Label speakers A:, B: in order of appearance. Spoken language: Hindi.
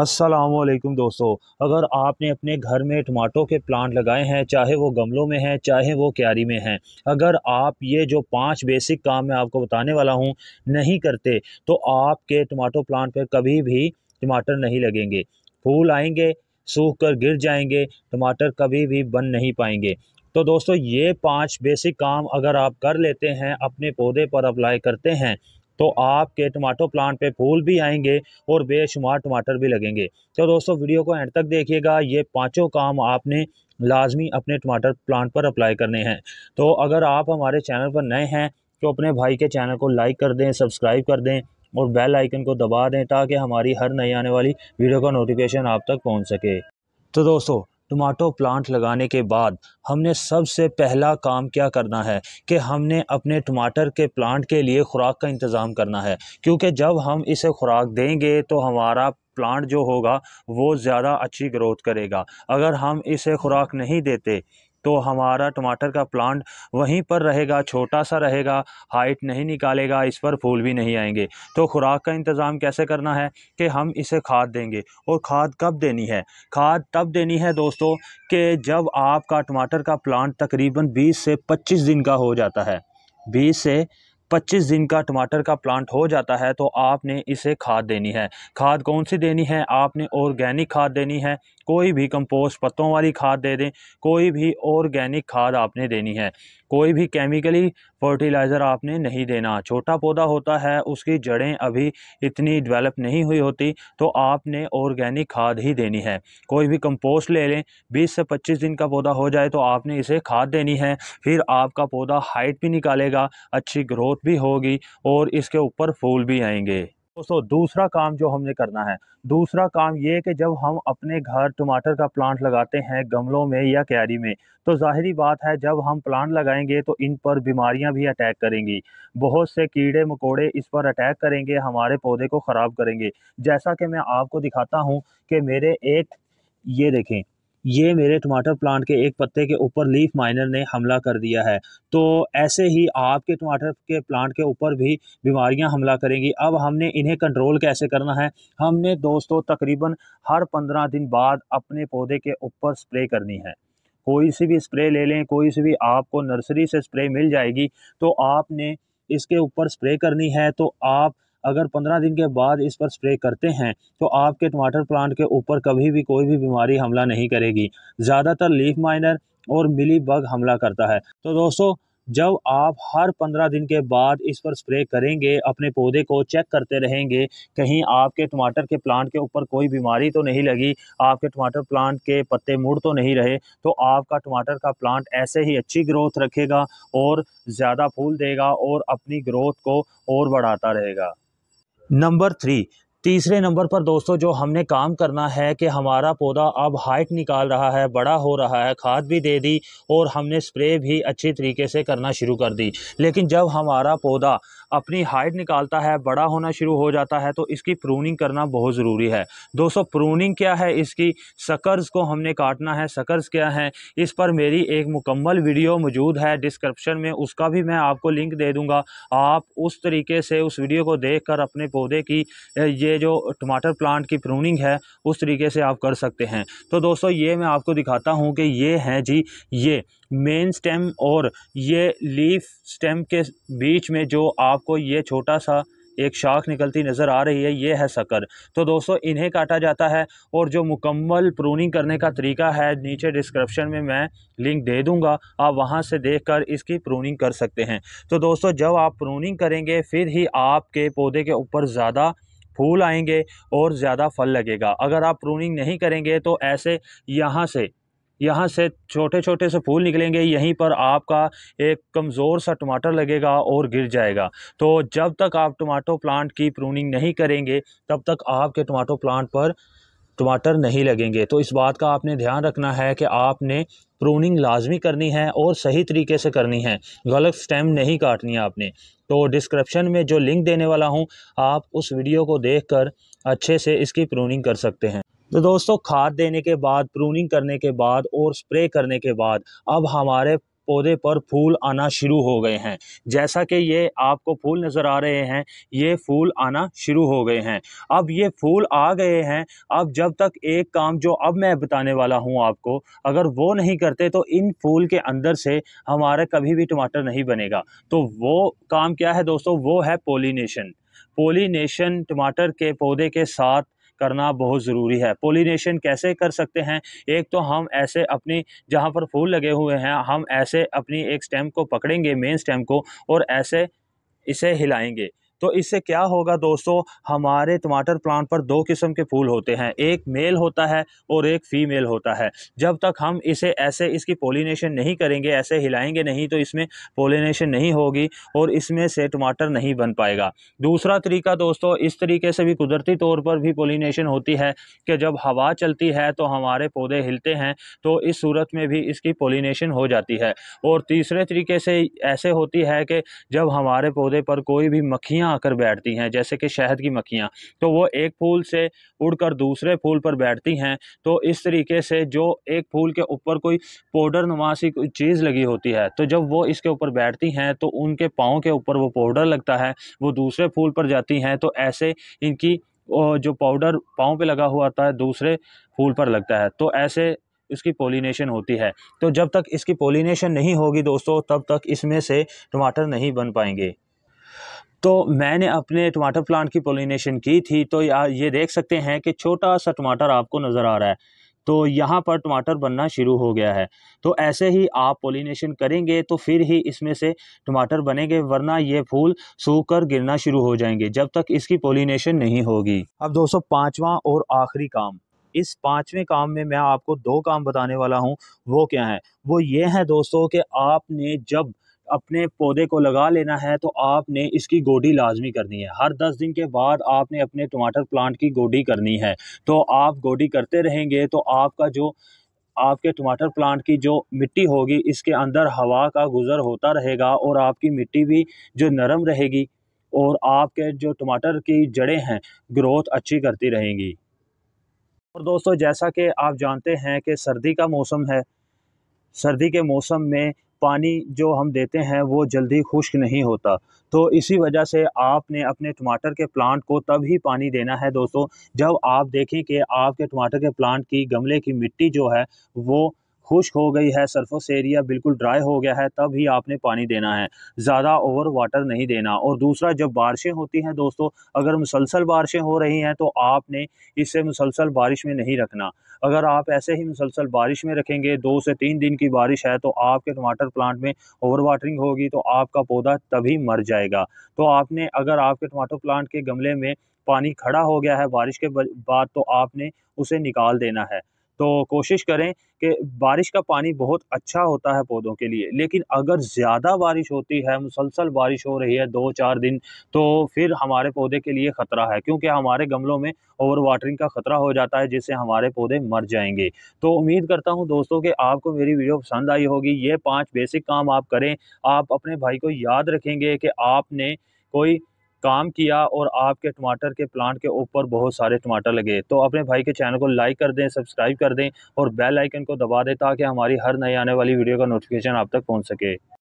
A: असलम दोस्तों अगर आपने अपने घर में टमाटो के प्लांट लगाए हैं चाहे वो गमलों में हैं चाहे वो क्यारी में हैं अगर आप ये जो पांच बेसिक काम मैं आपको बताने वाला हूँ नहीं करते तो आपके टमाटो प्लांट पर कभी भी टमाटर नहीं लगेंगे फूल आएंगे सूख कर गिर जाएंगे टमाटर कभी भी बन नहीं पाएंगे तो दोस्तों ये पांच बेसिक काम अगर आप कर लेते हैं अपने पौधे पर अप्लाई करते हैं तो आपके टमाटो प्लांट पे फूल भी आएंगे और बेशुमार टमाटर भी लगेंगे तो दोस्तों वीडियो को एंड तक देखिएगा ये पाँचों काम आपने लाजमी अपने टमाटर प्लांट पर अप्लाई करने हैं तो अगर आप हमारे चैनल पर नए हैं तो अपने भाई के चैनल को लाइक कर दें सब्सक्राइब कर दें और बेल आइकन को दबा दें ताकि हमारी हर नई आने वाली वीडियो का नोटिफिकेशन आप तक पहुँच सके तो दोस्तों टमाटो प्लांट लगाने के बाद हमने सबसे पहला काम क्या करना है कि हमने अपने टमाटर के प्लांट के लिए खुराक का इंतज़ाम करना है क्योंकि जब हम इसे खुराक देंगे तो हमारा प्लांट जो होगा वो ज़्यादा अच्छी ग्रोथ करेगा अगर हम इसे खुराक नहीं देते तो हमारा टमाटर का प्लांट वहीं पर रहेगा छोटा सा रहेगा हाइट नहीं निकालेगा इस पर फूल भी नहीं आएंगे तो खुराक का इंतज़ाम कैसे करना है कि हम इसे खाद देंगे और खाद कब देनी है खाद तब देनी है दोस्तों कि जब आपका टमाटर का प्लांट तकरीबन बीस से पच्चीस दिन का हो जाता है बीस से पच्चीस दिन का टमाटर का प्लांट हो जाता है तो आपने इसे खाद देनी है खाद कौन सी देनी है आपने ऑर्गेनिक खाद देनी है कोई भी कंपोस्ट पत्तों वाली खाद दे दें कोई भी ऑर्गेनिक खाद आपने देनी है कोई भी केमिकली फर्टिलाइज़र आपने नहीं देना छोटा पौधा होता है उसकी जड़ें अभी इतनी डेवलप नहीं हुई होती तो आपने ऑर्गेनिक खाद ही देनी है कोई भी कंपोस्ट ले लें 20 से 25 दिन का पौधा हो जाए तो आपने इसे खाद देनी है फिर आपका पौधा हाइट भी निकालेगा अच्छी ग्रोथ भी होगी और इसके ऊपर फूल भी आएंगे दोस्तों दूसरा काम जो हमने करना है दूसरा काम ये कि जब हम अपने घर टमाटर का प्लांट लगाते हैं गमलों में या क्यारी में तो ज़ाहरी बात है जब हम प्लांट लगाएंगे तो इन पर बीमारियां भी अटैक करेंगी बहुत से कीड़े मकोड़े इस पर अटैक करेंगे हमारे पौधे को ख़राब करेंगे जैसा कि मैं आपको दिखाता हूँ कि मेरे एक ये देखें ये मेरे टमाटर प्लांट के एक पत्ते के ऊपर लीफ माइनर ने हमला कर दिया है तो ऐसे ही आपके टमाटर के प्लांट के ऊपर भी बीमारियां हमला करेंगी अब हमने इन्हें कंट्रोल कैसे करना है हमने दोस्तों तकरीबन हर पंद्रह दिन बाद अपने पौधे के ऊपर स्प्रे करनी है कोई सी भी स्प्रे ले लें कोई सी भी आपको नर्सरी से स्प्रे मिल जाएगी तो आपने इसके ऊपर स्प्रे करनी है तो आप अगर पंद्रह दिन के बाद इस पर स्प्रे करते हैं तो आपके टमाटर प्लांट के ऊपर कभी भी कोई भी बीमारी हमला नहीं करेगी ज़्यादातर लीफ माइनर और मिली बग हमला करता है तो दोस्तों जब आप हर पंद्रह दिन के बाद इस पर स्प्रे करेंगे अपने पौधे को चेक करते रहेंगे कहीं आपके टमाटर के प्लांट के ऊपर कोई बीमारी तो नहीं लगी आपके टमाटर प्लांट के पत्ते मुड़ तो नहीं रहे तो आपका टमाटर का प्लांट ऐसे ही अच्छी ग्रोथ रखेगा और ज़्यादा फूल देगा और अपनी ग्रोथ को और बढ़ाता रहेगा नंबर थ्री तीसरे नंबर पर दोस्तों जो हमने काम करना है कि हमारा पौधा अब हाइट निकाल रहा है बड़ा हो रहा है खाद भी दे दी और हमने स्प्रे भी अच्छी तरीके से करना शुरू कर दी लेकिन जब हमारा पौधा अपनी हाइट निकालता है बड़ा होना शुरू हो जाता है तो इसकी प्रूनिंग करना बहुत ज़रूरी है दोस्तों प्रूनिंग क्या है इसकी सकर्स को हमने काटना है सकर्स क्या है इस पर मेरी एक मुकम्मल वीडियो मौजूद है डिस्क्रिप्शन में उसका भी मैं आपको लिंक दे दूँगा आप उस तरीके से उस वीडियो को देख कर अपने पौधे की ये जो टमाटर प्लांट की प्रूनिंग है उस तरीके से आप कर सकते हैं तो दोस्तों ये मैं आपको दिखाता हूँ कि ये हैं जी ये मेन स्टेम और ये लीफ स्टेम के बीच में जो आपको ये छोटा सा एक शाख निकलती नज़र आ रही है ये है सकर तो दोस्तों इन्हें काटा जाता है और जो मुकम्मल प्रूनिंग करने का तरीका है नीचे डिस्क्रिप्शन में मैं लिंक दे दूंगा आप वहां से देखकर इसकी प्रूनिंग कर सकते हैं तो दोस्तों जब आप प्रूनिंग करेंगे फिर ही आपके पौधे के ऊपर ज़्यादा फूल आएंगे और ज़्यादा फल लगेगा अगर आप प्रूनिंग नहीं करेंगे तो ऐसे यहाँ से यहाँ से छोटे छोटे से फूल निकलेंगे यहीं पर आपका एक कमज़ोर सा टमाटर लगेगा और गिर जाएगा तो जब तक आप टमाटो प्लांट की प्रूनिंग नहीं करेंगे तब तक आपके टमाटो प्लांट पर टमाटर नहीं लगेंगे तो इस बात का आपने ध्यान रखना है कि आपने प्रूनिंग लाजमी करनी है और सही तरीके से करनी है गलत स्टेम नहीं काटनी है आपने तो डिस्क्रिप्शन में जो लिंक देने वाला हूँ आप उस वीडियो को देख कर अच्छे से इसकी प्रूनिंग कर सकते हैं तो दोस्तों खाद देने के बाद प्रूनिंग करने के बाद और स्प्रे करने के बाद अब हमारे पौधे पर फूल आना शुरू हो गए हैं जैसा कि ये आपको फूल नज़र आ रहे हैं ये फूल आना शुरू हो गए हैं अब ये फूल आ गए हैं अब जब तक एक काम जो अब मैं बताने वाला हूँ आपको अगर वो नहीं करते तो इन फूल के अंदर से हमारा कभी भी टमाटर नहीं बनेगा तो वो काम क्या है दोस्तों वो है पोलिनेशन पोलिनेशन टमाटर के पौधे के साथ करना बहुत ज़रूरी है पोलिनेशन कैसे कर सकते हैं एक तो हम ऐसे अपनी जहाँ पर फूल लगे हुए हैं हम ऐसे अपनी एक स्टेम को पकड़ेंगे मेन स्टेम को और ऐसे इसे हिलाएंगे तो इससे क्या होगा दोस्तों हमारे टमाटर प्लांट पर दो किस्म के फूल होते हैं एक मेल होता है और एक फीमेल होता है जब तक हम इसे ऐसे इसकी पोलिनेशन नहीं करेंगे ऐसे हिलाएंगे नहीं तो इसमें पोलिनेशन नहीं होगी और इसमें से टमाटर नहीं बन पाएगा दूसरा तरीका दोस्तों इस तरीके से भी कुदरती तौर पर भी पोलिनेशन होती है कि जब हवा चलती है तो हमारे पौधे हिलते हैं तो इस सूरत में भी इसकी पोलिनेशन हो जाती है और तीसरे तरीके से ऐसे होती है कि जब हमारे पौधे पर कोई भी मक्खियाँ मक्खियाँ आकर बैठती हैं जैसे कि शहद की मक्खियाँ तो वो एक फूल से उड़कर दूसरे फूल पर बैठती हैं तो इस तरीके से जो एक फूल के ऊपर कोई पाउडर नुमा सी कोई चीज़ लगी होती है तो जब वो इसके ऊपर बैठती हैं तो उनके पाँव के ऊपर वो पाउडर लगता है वो दूसरे फूल पर जाती हैं तो ऐसे इनकी जो पाउडर पाँव पर लगा हुआ आता है दूसरे फूल पर लगता है तो ऐसे इसकी पोलिनेशन होती है तो जब तक इसकी पोलिनेशन नहीं होगी दोस्तों तब तक इसमें से टमाटर नहीं बन पाएंगे तो मैंने अपने टमाटर प्लांट की पोलिनेशन की थी तो ये देख सकते हैं कि छोटा सा टमाटर आपको नज़र आ रहा है तो यहाँ पर टमाटर बनना शुरू हो गया है तो ऐसे ही आप पोलिनेशन करेंगे तो फिर ही इसमें से टमाटर बनेंगे वरना ये फूल सूख कर गिरना शुरू हो जाएंगे जब तक इसकी पोलिनेशन नहीं होगी अब दोस्तों पाँचवा और आखिरी काम इस पांचवें काम में मैं आपको दो काम बताने वाला हूँ वो क्या है वो ये है दोस्तों कि आपने जब अपने पौधे को लगा लेना है तो आपने इसकी गोडी लाजमी करनी है हर दस दिन के बाद आपने अपने टमाटर प्लांट की गोडी करनी है तो आप गोडी करते रहेंगे तो आपका जो आपके टमाटर प्लांट की जो मिट्टी होगी इसके अंदर हवा का गुज़र होता रहेगा और आपकी मिट्टी भी जो नरम रहेगी और आपके जो टमाटर की जड़ें हैं ग्रोथ अच्छी करती रहेंगी और दोस्तों जैसा कि आप जानते हैं कि सर्दी का मौसम है सर्दी के मौसम में पानी जो हम देते हैं वो जल्दी खुश्क नहीं होता तो इसी वजह से आपने अपने टमाटर के प्लांट को तब ही पानी देना है दोस्तों जब आप देखें कि आपके टमाटर के प्लांट की गमले की मिट्टी जो है वो खुश्क हो गई है सरफस एरिया बिल्कुल ड्राई हो गया है तब ही आपने पानी देना है ज़्यादा ओवर वाटर नहीं देना और दूसरा जब बारिशें होती हैं दोस्तों अगर मुसलसल बारिशें हो रही हैं तो आपने इसे मुसलसल बारिश में नहीं रखना अगर आप ऐसे ही मुसलसल बारिश में रखेंगे दो से तीन दिन की बारिश है तो आपके टमाटर प्लांट में ओवर वाटरिंग होगी तो आपका पौधा तभी मर जाएगा तो आपने अगर आपके टमाटर प्लांट के गमले में पानी खड़ा हो गया है बारिश के बाद तो आपने उसे निकाल देना है तो कोशिश करें कि बारिश का पानी बहुत अच्छा होता है पौधों के लिए लेकिन अगर ज़्यादा बारिश होती है मुसलसल बारिश हो रही है दो चार दिन तो फिर हमारे पौधे के लिए ख़तरा है क्योंकि हमारे गमलों में ओवर वाटरिंग का ख़तरा हो जाता है जिससे हमारे पौधे मर जाएंगे तो उम्मीद करता हूँ दोस्तों कि आपको मेरी वीडियो पसंद आई होगी ये पाँच बेसिक काम आप करें आप अपने भाई को याद रखेंगे कि आपने कोई काम किया और आपके टमाटर के प्लांट के ऊपर बहुत सारे टमाटर लगे तो अपने भाई के चैनल को लाइक कर दें सब्सक्राइब कर दें और बेल आइकन को दबा दें ताकि हमारी हर नई आने वाली वीडियो का नोटिफिकेशन आप तक पहुँच सके